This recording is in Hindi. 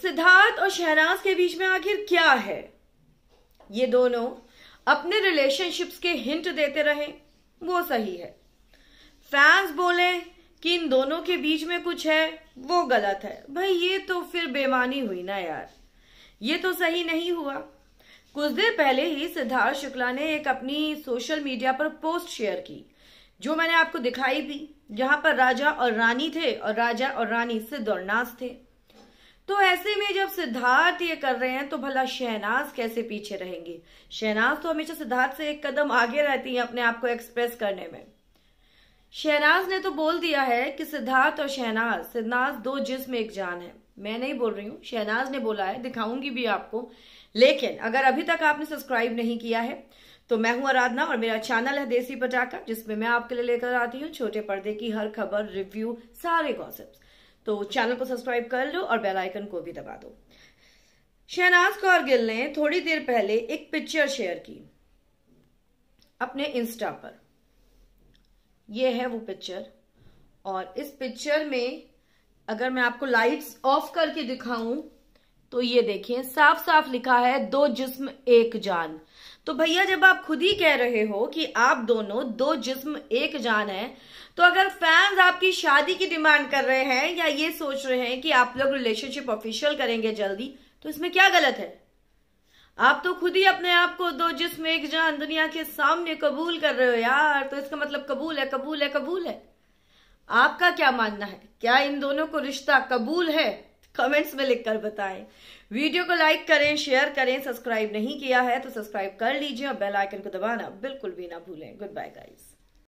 सिद्धार्थ और शहनाज के बीच में आखिर क्या है ये दोनों अपने रिलेशनशिप्स के हिंट देते रहे वो सही है फैंस बोले कि इन दोनों के बीच में कुछ है वो गलत है भाई ये तो फिर बेमानी हुई ना यार ये तो सही नहीं हुआ कुछ देर पहले ही सिद्धार्थ शुक्ला ने एक अपनी सोशल मीडिया पर पोस्ट शेयर की जो मैंने आपको दिखाई भी जहां पर राजा और रानी थे और राजा और रानी सिद्ध और नाज थे तो ऐसे में जब सिद्धार्थ ये कर रहे हैं तो भला शहनाज कैसे पीछे रहेंगे शहनाज तो हमेशा सिद्धार्थ से एक कदम आगे रहती है अपने आप को एक्सप्रेस करने में शहनाज ने तो बोल दिया है कि सिद्धार्थ और शहनाज सिद्धनाज दो जिसम एक जान है मैं नहीं बोल रही हूँ शहनाज ने बोला है दिखाऊंगी भी आपको लेकिन अगर अभी तक आपने सब्सक्राइब नहीं किया है तो मैं हूं आराधना और मेरा चैनल है देसी पटाखा जिसमें मैं आपके लिए लेकर आती हूँ छोटे पर्दे की हर खबर रिव्यू सारे कॉन्सेप्ट तो चैनल को सब्सक्राइब कर लो और बेल आइकन को भी दबा दो शहनाज कौर गिल ने थोड़ी देर पहले एक पिक्चर शेयर की अपने इंस्टा पर यह है वो पिक्चर और इस पिक्चर में अगर मैं आपको लाइट्स ऑफ करके दिखाऊं तो ये देखें साफ साफ लिखा है दो जिस्म एक जान तो भैया जब आप खुद ही कह रहे हो कि आप दोनों दो जिस्म एक जान है तो अगर आपकी शादी की डिमांड कर रहे हैं या ये सोच रहे हैं कि आप लोग रिलेशनशिप ऑफिशियल करेंगे जल्दी तो इसमें क्या गलत है आप तो खुद ही अपने आप को दो जिसमें एक जान दुनिया के सामने कबूल कर रहे हो यार तो इसका मतलब कबूल है कबूल है कबूल है आपका क्या मानना है क्या इन दोनों को रिश्ता कबूल है कमेंट्स में लिखकर बताएं वीडियो को लाइक करें शेयर करें सब्सक्राइब नहीं किया है तो सब्सक्राइब कर लीजिए और बेल आइकन को दबाना बिल्कुल भी ना भूलें गुड बाय गाइस